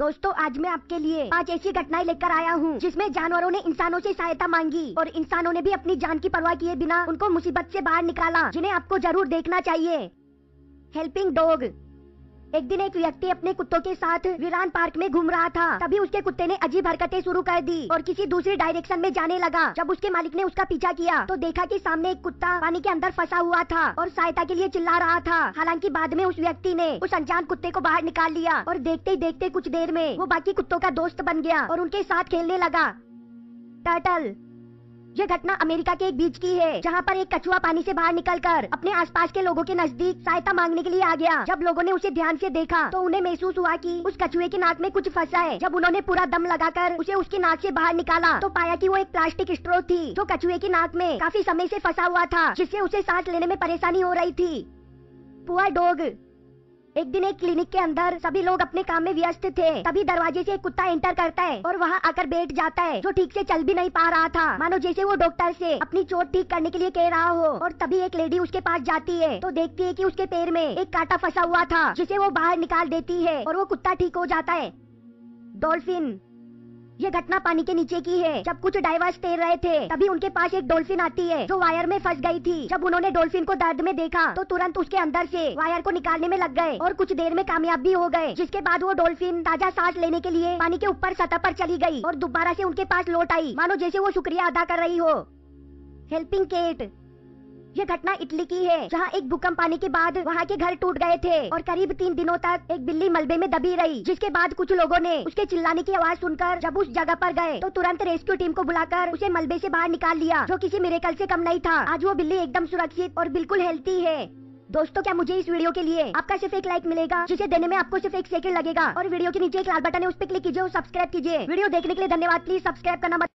दोस्तों आज मैं आपके लिए पांच ऐसी घटनाएं लेकर आया हूँ जिसमें जानवरों ने इंसानों से सहायता मांगी और इंसानों ने भी अपनी जान की परवाह किए बिना उनको मुसीबत से बाहर निकाला जिन्हें आपको जरूर देखना चाहिए हेल्पिंग डॉग एक दिन एक व्यक्ति अपने कुत्तों के साथ वीरान पार्क में घूम रहा था तभी उसके कुत्ते ने अजीब हरकतें शुरू कर दी और किसी दूसरे डायरेक्शन में जाने लगा जब उसके मालिक ने उसका पीछा किया तो देखा कि सामने एक कुत्ता पानी के अंदर फंसा हुआ था और सहायता के लिए चिल्ला रहा था हालांकि बाद में उस व्यक्ति ने उस अनजान कुत्ते को बाहर निकाल लिया और देखते ही देखते कुछ देर में वो बाकी कुत्तों का दोस्त बन गया और उनके साथ खेलने लगा टर्टल ये घटना अमेरिका के एक बीच की है जहाँ पर एक कछुआ पानी से बाहर निकलकर अपने आसपास के लोगों के नजदीक सहायता मांगने के लिए आ गया जब लोगों ने उसे ध्यान से देखा तो उन्हें महसूस हुआ कि उस कछुए के नाक में कुछ फंसा है जब उन्होंने पूरा दम लगाकर उसे उसके नाक से बाहर निकाला तो पाया कि वो एक प्लास्टिक स्ट्रो थी जो कछुए के नाक में काफी समय से फंसा हुआ था जिससे उसे सांस लेने में परेशानी हो रही थी पुअर डोग एक दिन एक क्लिनिक के अंदर सभी लोग अपने काम में व्यस्त थे तभी दरवाजे से एक कुत्ता एंटर करता है और वहाँ आकर बैठ जाता है जो ठीक से चल भी नहीं पा रहा था मानो जैसे वो डॉक्टर से अपनी चोट ठीक करने के लिए कह रहा हो और तभी एक लेडी उसके पास जाती है तो देखती है कि उसके पैर में एक कांटा फंसा हुआ था जिसे वो बाहर निकाल देती है और वो कुत्ता ठीक हो जाता है डॉल्फिन ये घटना पानी के नीचे की है जब कुछ डाइवर्स तैर रहे थे तभी उनके पास एक डोल्फिन आती है जो वायर में फंस गई थी जब उन्होंने डोल्फिन को दर्द में देखा तो तुरंत उसके अंदर से वायर को निकालने में लग गए और कुछ देर में कामयाब भी हो गए जिसके बाद वो डोल्फिन ताजा सांस लेने के लिए पानी के ऊपर सतह पर चली गई और दोबारा से उनके पास लौट आई मानो जैसे वो शुक्रिया अदा कर रही हो हेल्पिंग केट ये घटना इटली की है जहाँ एक भूकंप आने के बाद वहाँ के घर टूट गए थे और करीब तीन दिनों तक एक बिल्ली मलबे में दबी रही जिसके बाद कुछ लोगों ने उसके चिल्लाने की आवाज सुनकर जब उस जगह पर गए तो तुरंत रेस्क्यू टीम को बुलाकर उसे मलबे से बाहर निकाल लिया जो किसी मेरेकल से कम नहीं था आज वो बिल्ली एकदम सुरक्षित और बिल्कुल हेल्थी है दोस्तों क्या मुझे इस वीडियो के लिए आपका सिर्फ एक लाइक मिलेगा जिसे देने में आपको सिर्फ एक सेकंड लगेगा और वीडियो के नीचे एक लाल बटन है उस पर क्लिक कीजिए और सब्सक्राइब कीजिए वीडियो देखने के लिए धन्यवाद प्लीज सब्सक्राइब करना मत